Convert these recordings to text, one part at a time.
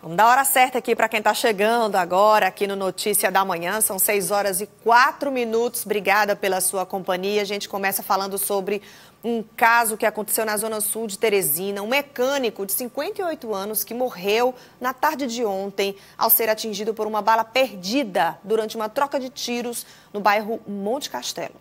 Vamos dar a hora certa aqui para quem está chegando agora aqui no Notícia da Manhã. São 6 horas e 4 minutos. Obrigada pela sua companhia. A gente começa falando sobre um caso que aconteceu na Zona Sul de Teresina. Um mecânico de 58 anos que morreu na tarde de ontem ao ser atingido por uma bala perdida durante uma troca de tiros no bairro Monte Castelo.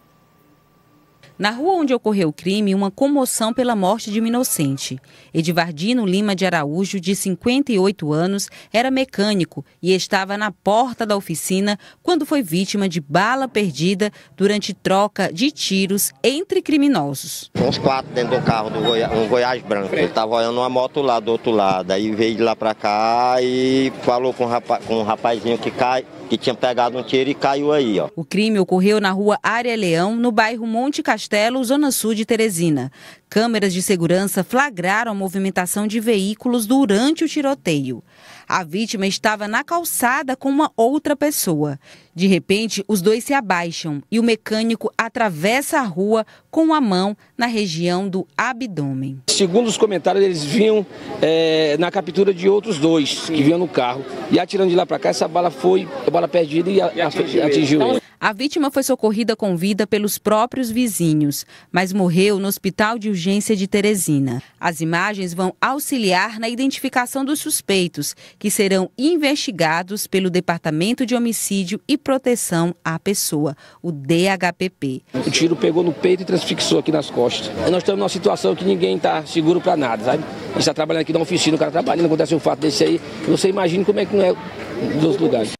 Na rua onde ocorreu o crime, uma comoção pela morte de um inocente. Edivardino Lima de Araújo, de 58 anos, era mecânico e estava na porta da oficina quando foi vítima de bala perdida durante troca de tiros entre criminosos. Uns quatro dentro do carro, do Goi um Goiás branco. Ele estava olhando uma moto lá do outro lado. Aí veio de lá para cá e falou com um, com rapazinho que cai, que tinha pegado um tiro e caiu aí. Ó. O crime ocorreu na rua Área Leão, no bairro Monte Castelo Castelo, Zona Sul de Teresina. Câmeras de segurança flagraram a movimentação de veículos durante o tiroteio. A vítima estava na calçada com uma outra pessoa. De repente, os dois se abaixam e o mecânico atravessa a rua com a mão na região do abdômen. Segundo os comentários, eles vinham é, na captura de outros dois que vinham no carro. E atirando de lá para cá, essa bala foi a bala perdida e, a, e atingiu, atingiu ele. A vítima foi socorrida com vida pelos próprios vizinhos, mas morreu no hospital de urgência de Teresina. As imagens vão auxiliar na identificação dos suspeitos, que serão investigados pelo Departamento de Homicídio e Proteção à Pessoa, o DHPP. O tiro pegou no peito e transfixou aqui nas costas. Nós estamos numa situação que ninguém está seguro para nada, sabe? A gente está trabalhando aqui na oficina, o cara trabalhando, acontece um fato desse aí, você imagina como é que não é dos lugares.